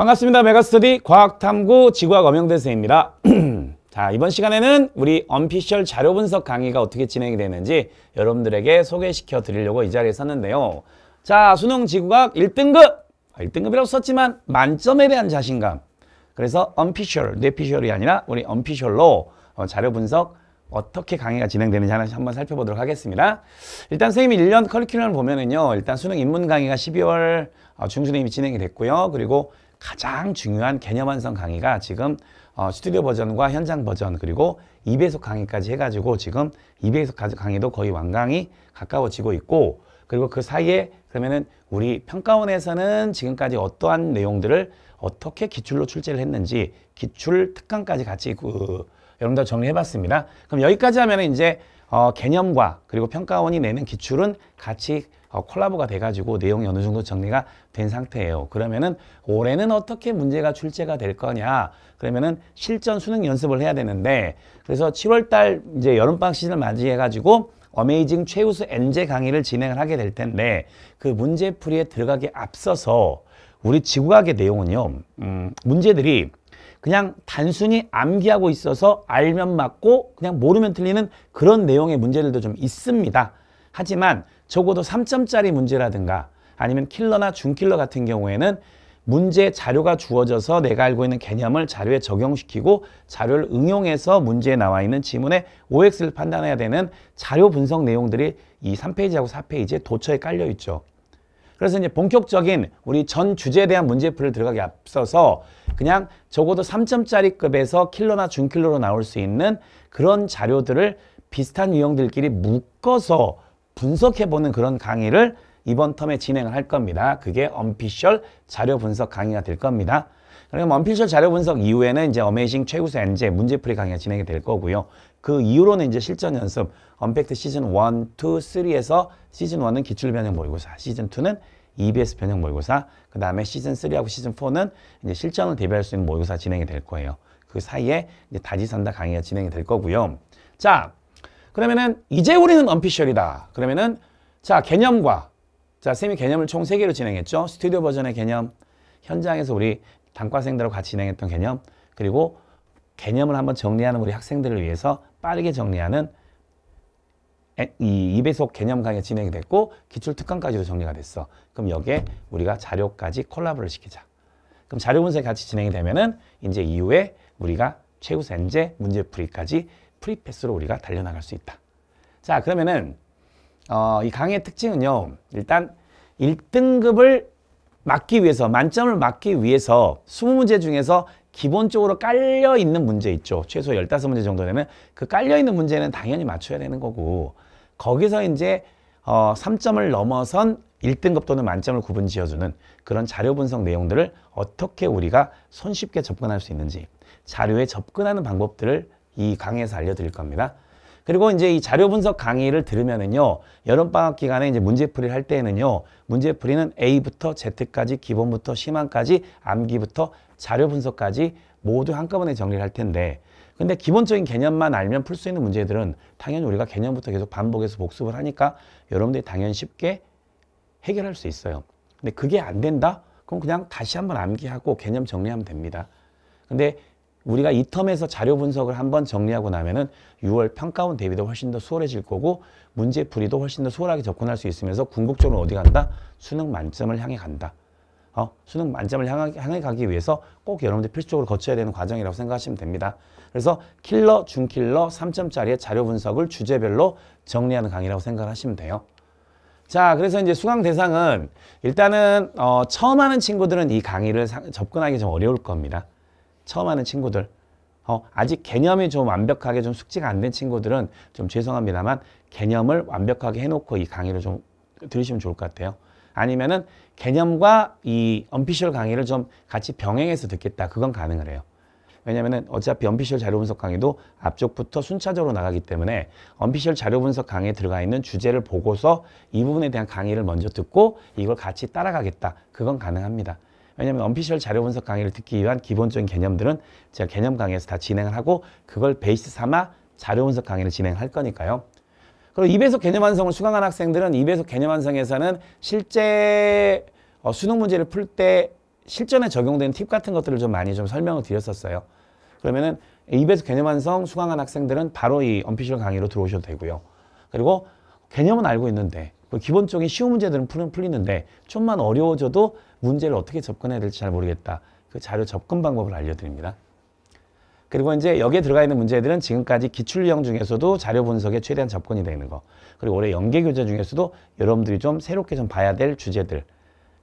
반갑습니다. 메가스터디 과학탐구 지구학 엄영대 선생입니다. 자 이번 시간에는 우리 언피셜 자료 분석 강의가 어떻게 진행이 되는지 여러분들에게 소개시켜 드리려고 이 자리에 섰는데요. 자 수능 지구학 1등급! 1등급이라고 아, 썼지만 만점에 대한 자신감. 그래서 언피셜, 뇌피셜이 아니라 우리 언피셜로 어, 자료 분석 어떻게 강의가 진행되는지 하나씩 한번 살펴보도록 하겠습니다. 일단 선생님이 1년 커리큘럼을 보면은요. 일단 수능 입문 강의가 12월 어, 중순에 이미 진행이 됐고요. 그리고 가장 중요한 개념 완성 강의가 지금 어, 스튜디오 버전과 현장 버전 그리고 2배속 강의까지 해가지고 지금 2배속 강의도 거의 완강이 가까워지고 있고 그리고 그 사이에 그러면은 우리 평가원에서는 지금까지 어떠한 내용들을 어떻게 기출로 출제를 했는지 기출 특강까지 같이 그 여러분들 정리해봤습니다. 그럼 여기까지 하면 은 이제 어, 개념과 그리고 평가원이 내는 기출은 같이 어, 콜라보가 돼가지고 내용이 어느 정도 정리가 된 상태예요. 그러면은 올해는 어떻게 문제가 출제가 될 거냐? 그러면은 실전 수능 연습을 해야 되는데 그래서 7월달 이제 여름방학 시즌을 맞이해가지고 어메이징 최우수 엔제 강의를 진행을 하게 될 텐데 그 문제풀이에 들어가기 앞서서 우리 지구과학의 내용은요. 음, 문제들이 그냥 단순히 암기하고 있어서 알면 맞고 그냥 모르면 틀리는 그런 내용의 문제들도 좀 있습니다. 하지만 적어도 3점짜리 문제라든가 아니면 킬러나 준킬러 같은 경우에는 문제 자료가 주어져서 내가 알고 있는 개념을 자료에 적용시키고 자료를 응용해서 문제에 나와 있는 지문의 OX를 판단해야 되는 자료 분석 내용들이 이 3페이지하고 4페이지에 도처에 깔려 있죠. 그래서 이제 본격적인 우리 전 주제에 대한 문제풀을 들어가기 앞서서 그냥 적어도 3점짜리 급에서 킬러나 준킬러로 나올 수 있는 그런 자료들을 비슷한 유형들끼리 묶어서 분석해보는 그런 강의를 이번 텀에 진행을 할 겁니다. 그게 언피셜 자료 분석 강의가 될 겁니다. 그럼 언피셜 자료 분석 이후에는 이제 어메이징 최우수 엔제 문제풀이 강의가 진행이 될 거고요. 그 이후로는 이제 실전 연습, 언팩트 시즌 1, 2, 3에서 시즌 1은 기출 변형 모의고사, 시즌 2는 EBS 변형 모의고사, 그 다음에 시즌 3하고 시즌 4는 이제 실전을 대비할 수 있는 모의고사 진행이 될 거예요. 그 사이에 이제 다지산다 강의가 진행이 될 거고요. 자, 그러면은 이제 우리는 언피셜이다. 그러면은 자 개념과 자 쌤이 개념을 총 세개로 진행했죠. 스튜디오 버전의 개념, 현장에서 우리 단과생들하고 같이 진행했던 개념, 그리고 개념을 한번 정리하는 우리 학생들을 위해서 빠르게 정리하는 이 2배속 개념 강의 진행이 됐고 기출특강까지도 정리가 됐어. 그럼 여기에 우리가 자료까지 콜라보를 시키자. 그럼 자료 분석이 같이 진행이 되면은 이제 이후에 우리가 최우선제 문제풀이까지 프리패스로 우리가 달려나갈 수 있다. 자 그러면은 어, 이 강의 의 특징은요. 일단 1등급을 막기 위해서 만점을 막기 위해서 20문제 중에서 기본적으로 깔려있는 문제 있죠. 최소 15문제 정도 되면 그 깔려있는 문제는 당연히 맞춰야 되는 거고 거기서 이제 어, 3점을 넘어선 1등급 또는 만점을 구분 지어주는 그런 자료 분석 내용들을 어떻게 우리가 손쉽게 접근할 수 있는지 자료에 접근하는 방법들을 이 강의에서 알려드릴 겁니다. 그리고 이제 이 자료 분석 강의를 들으면은요. 여름방학 기간에 이제 문제풀이를 할 때에는요. 문제풀이는 A부터 Z까지 기본부터 심한까지 암기부터 자료 분석까지 모두 한꺼번에 정리를 할 텐데 근데 기본적인 개념만 알면 풀 수 있는 문제들은 당연히 우리가 개념부터 계속 반복해서 복습을 하니까 여러분들이 당연히 쉽게 해결할 수 있어요. 근데 그게 안 된다? 그럼 그냥 다시 한번 암기하고 개념 정리하면 됩니다. 근데 우리가 이 텀에서 자료 분석을 한번 정리하고 나면은 6월 평가원 대비도 훨씬 더 수월해질 거고 문제풀이도 훨씬 더 수월하게 접근할 수 있으면서 궁극적으로 어디 간다? 수능 만점을 향해 간다. 어, 수능 만점을 향하, 향해 가기 위해서 꼭 여러분들 필수적으로 거쳐야 되는 과정이라고 생각하시면 됩니다. 그래서 킬러, 중킬러, 3점짜리의 자료 분석을 주제별로 정리하는 강의라고 생각하시면 돼요. 자, 그래서 이제 수강 대상은 일단은 어, 처음 하는 친구들은 이 강의를 사, 접근하기 좀 어려울 겁니다. 처음 하는 친구들 어, 아직 개념이 좀 완벽하게 좀 숙지가 안 된 친구들은 좀 죄송합니다만 개념을 완벽하게 해놓고 이 강의를 좀 들으시면 좋을 것 같아요. 아니면은 개념과 이 언피셜 강의를 좀 같이 병행해서 듣겠다. 그건 가능 해요. 왜냐면은 어차피 언피셜 자료 분석 강의도 앞쪽부터 순차적으로 나가기 때문에 언피셜 자료 분석 강의에 들어가 있는 주제를 보고서 이 부분에 대한 강의를 먼저 듣고 이걸 같이 따라가겠다. 그건 가능합니다. 왜냐하면 언피셜 자료 분석 강의를 듣기 위한 기본적인 개념들은 제가 개념 강의에서 다 진행을 하고 그걸 베이스 삼아 자료 분석 강의를 진행할 거니까요. 그리고 2배속 개념 완성을 수강한 학생들은 2배속 개념 완성에서는 실제 어, 수능 문제를 풀 때 실전에 적용되는 팁 같은 것들을 좀 많이 좀 설명을 드렸었어요. 그러면은 2배속 개념 완성 수강한 학생들은 바로 이 언피셜 강의로 들어오셔도 되고요. 그리고 개념은 알고 있는데 뭐 기본적인 쉬운 문제들은 풀리는데 좀만 어려워져도 문제를 어떻게 접근해야 될지 잘 모르겠다. 그 자료 접근 방법을 알려드립니다. 그리고 이제 여기에 들어가 있는 문제들은 지금까지 기출형 중에서도 자료 분석에 최대한 접근이 되는 거 그리고 올해 연계 교재 중에서도 여러분들이 좀 새롭게 좀 봐야 될 주제들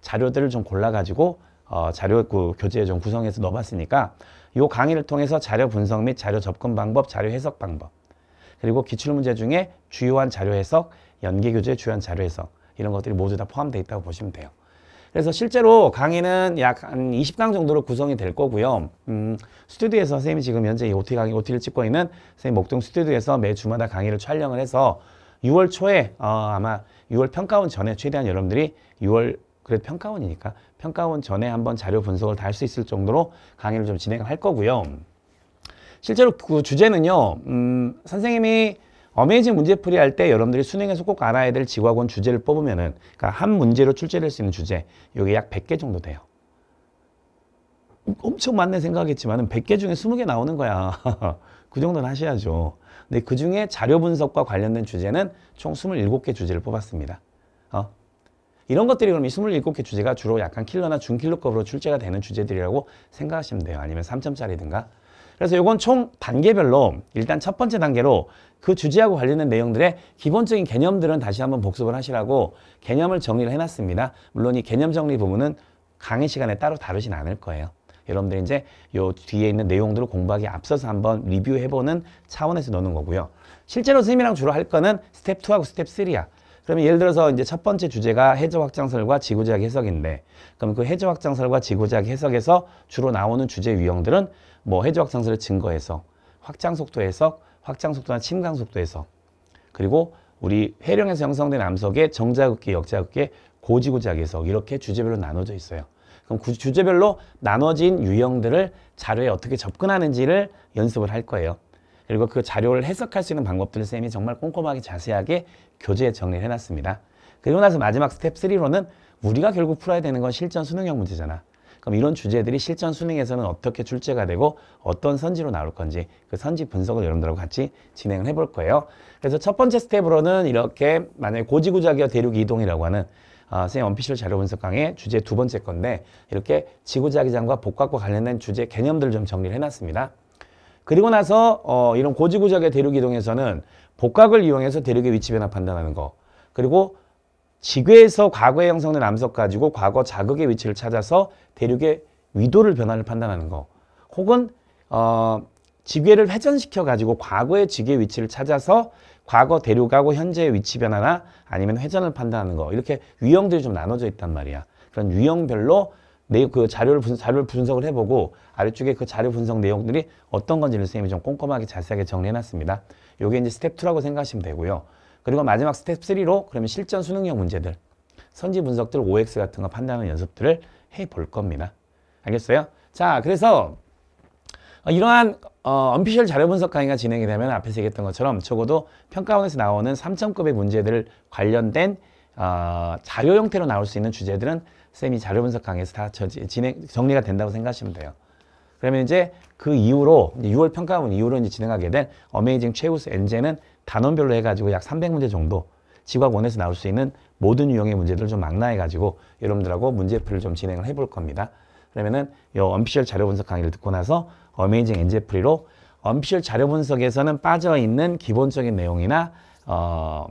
자료들을 좀 골라가지고 어, 자료 그 교재에 좀 구성해서 넣어봤으니까 이 강의를 통해서 자료 분석 및 자료 접근 방법, 자료 해석 방법 그리고 기출문제 중에 주요한 자료 해석, 연계 교재 주요 자료에서 이런 것들이 모두 다 포함되어 있다고 보시면 돼요. 그래서 실제로 강의는 약 한 20강 정도로 구성이 될 거고요. 음, 스튜디오에서 선생님이 지금 현재 이 OT 강의, OT를 찍고 있는 선생님 목동 스튜디오에서 매 주마다 강의를 촬영을 해서 6월 초에 어, 아마 6월 평가원 전에 최대한 여러분들이 6월 그래도 평가원이니까 평가원 전에 한번 자료 분석을 다 할 수 있을 정도로 강의를 좀진행할 거고요. 실제로 그 주제는요. 음, 선생님이 어메이징 문제풀이 할 때 여러분들이 수능에서 꼭 알아야 될 지구학원 주제를 뽑으면은 그러니까 한 문제로 출제될 수 있는 주제 요게 약 100개 정도 돼요. 엄청 많네 생각했지만 100개 중에 20개 나오는 거야. 그 정도는 하셔야죠. 근데 그중에 자료 분석과 관련된 주제는 총 27개 주제를 뽑았습니다. 어? 이런 것들이 그럼 이 27개 주제가 주로 약간 킬러나 중킬러급으로 출제가 되는 주제들이라고 생각하시면 돼요. 아니면 3점짜리든가 그래서 이건 총 단계별로 일단 첫 번째 단계로 그 주제하고 관련된 내용들의 기본적인 개념들은 다시 한번 복습을 하시라고 개념을 정리를 해놨습니다. 물론 이 개념 정리 부분은 강의 시간에 따로 다루진 않을 거예요. 여러분들이 제요 뒤에 있는 내용들을 공부하기 앞서서 한번 리뷰해보는 차원에서 넣는 거고요. 실제로 선생님이랑 주로 할 거는 스텝 2하고 스텝 3야. 그러면 예를 들어서 이제 첫 번째 주제가 해저 확장설과 지구적 해석인데 그럼 그 해저 확장설과 지구적 해석에서 주로 나오는 주제 유형들은 뭐 해저 확장선을 증거해서 확장 속도 에서 확장 속도나 침강 속도 에서 그리고 우리 회령에서 형성된 암석의 정자극기, 역자극기, 고지고작 에서 이렇게 주제별로 나눠져 있어요. 그럼 그 주제별로 나눠진 유형들을 자료에 어떻게 접근하는지를 연습을 할 거예요. 그리고 그 자료를 해석할 수 있는 방법들을 쌤이 정말 꼼꼼하게 자세하게 교재에 정리를 해놨습니다. 그리고 나서 마지막 스텝 3로는 우리가 결국 풀어야 되는 건 실전 수능형 문제잖아. 그럼 이런 주제들이 실전 수능에서는 어떻게 출제가 되고 어떤 선지로 나올 건지 그 선지 분석을 여러분들하고 같이 진행을 해 볼 거예요. 그래서 첫 번째 스텝으로는 이렇게 만약에 고지구자기와 대륙 이동이라고 하는 아, 선생님 원피셜 자료 분석 강의 주제 두 번째 건데 이렇게 지구자기장과 복합과 관련된 주제 개념들을 좀 정리를 해놨습니다. 그리고 나서 어, 이런 고지구적의 대륙 이동에서는 복각을 이용해서 대륙의 위치 변화 판단하는 거 그리고 지구에서 과거에 형성된 암석 가지고 과거 자극의 위치를 찾아서 대륙의 위도를 변화를 판단하는 거 혹은 어, 지궤를 회전시켜 가지고 과거의 지구의 위치를 찾아서 과거 대륙하고 현재의 위치 변화나 아니면 회전을 판단하는 거 이렇게 유형들이 좀 나눠져 있단 말이야 그런 유형별로 내 그 자료를 분, 자료를 분석을 해보고 아래쪽에 그 자료 분석 내용들이 어떤 건지 를 선생님이 좀 꼼꼼하게 자세하게 정리해놨습니다. 요게 이제 스텝 2라고 생각하시면 되고요. 그리고 마지막 스텝 3로 그러면 실전 수능형 문제들, 선지 분석들, OX 같은 거 판단하는 연습들을 해 볼 겁니다. 알겠어요? 자, 그래서 어, 이러한 어, 언피셜 자료 분석 강의가 진행이 되면 앞에서 얘기했던 것처럼 적어도 평가원에서 나오는 3점급의 문제들 관련된 어, 자료 형태로 나올 수 있는 주제들은 쌤이 자료 분석 강의에서 다 저, 진행, 정리가 된다고 생각하시면 돼요. 그러면 이제 그 이후로 이제 6월 평가원 이후로 이제 진행하게 된 어메이징 최우수 엔제는 단원별로 해가지고 약 300문제 정도 지각원에서 나올 수 있는 모든 유형의 문제들을 좀 망라해가지고 여러분들하고 문제풀을 좀 진행을 해 볼 겁니다. 그러면은 이 언피셜 자료 분석 강의를 듣고 나서 어메이징 엔제프리로 언피셜 자료 분석에서는 빠져있는 기본적인 내용이나 어,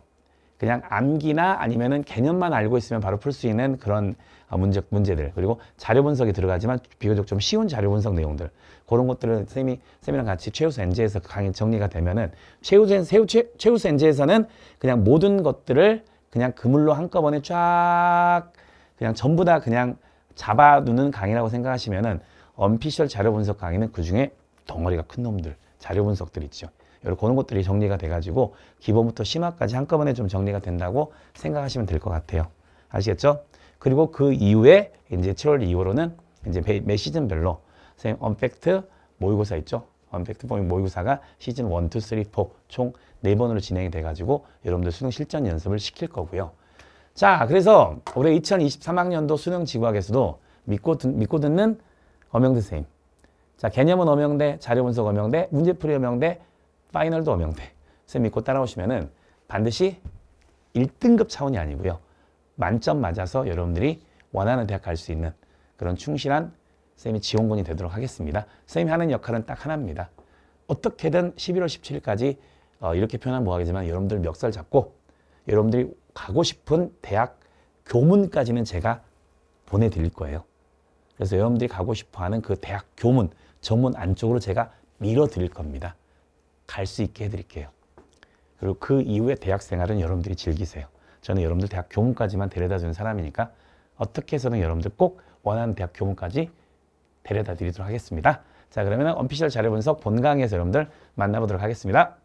그냥 암기나 아니면은 개념만 알고 있으면 바로 풀 수 있는 그런 아, 문제, 문제들 그리고 자료 분석이 들어가지만 비교적 좀 쉬운 자료 분석 내용들 그런 것들을 쌤이 쌤이랑 같이 최우수 엔제에서 그 강의 정리가 되면은 최우수 최, 최우수 엔제에서는 그냥 모든 것들을 그냥 그물로 한꺼번에 쫙 그냥 전부 다 그냥 잡아두는 강의라고 생각하시면은 언피셜 자료 분석 강의는 그 중에 덩어리가 큰 놈들 자료 분석들 있죠. 이런 그런 것들이 정리가 돼가지고 기본부터 심화까지 한꺼번에 좀 정리가 된다고 생각하시면 될 것 같아요. 아시겠죠? 그리고 그 이후에 이제 7월 이후로는 이제 매 시즌별로 선생님 언팩트 모의고사 있죠? 언팩트 모의고사가 시즌 1, 2, 3, 4총 4번으로 진행이 돼가지고 여러분들 수능 실전 연습을 시킬 거고요. 자, 그래서 올해 2023학년도 수능 지구학에서도 믿고, 듣, 믿고 듣는 어명대 선생님. 자, 개념은 어명대 자료 분석 어명대 문제풀이 어명대 파이널도 어명대 선생님이 고 따라오시면은 반드시 1등급 차원이 아니고요. 만점 맞아서 여러분들이 원하는 대학 갈 수 있는 그런 충실한 선생님이 지원군이 되도록 하겠습니다. 선생님이 하는 역할은 딱 하나입니다. 어떻게든 11월 17일까지 어, 이렇게 표현하면 뭐하겠지만 여러분들 멱살 잡고 여러분들이 가고 싶은 대학 교문까지는 제가 보내드릴 거예요. 그래서 여러분들이 가고 싶어하는 그 대학 교문, 전문 안쪽으로 제가 밀어드릴 겁니다. 갈수 있게 해드릴게요. 그리고 그 이후에 대학 생활은 여러분들이 즐기세요. 저는 여러분들 대학 교문까지만 데려다 주는 사람이니까 어떻게 해서든 여러분들 꼭 원하는 대학 교문까지 데려다 드리도록 하겠습니다. 자 그러면 언피셜 자료 분석 본강에서 여러분들 만나보도록 하겠습니다.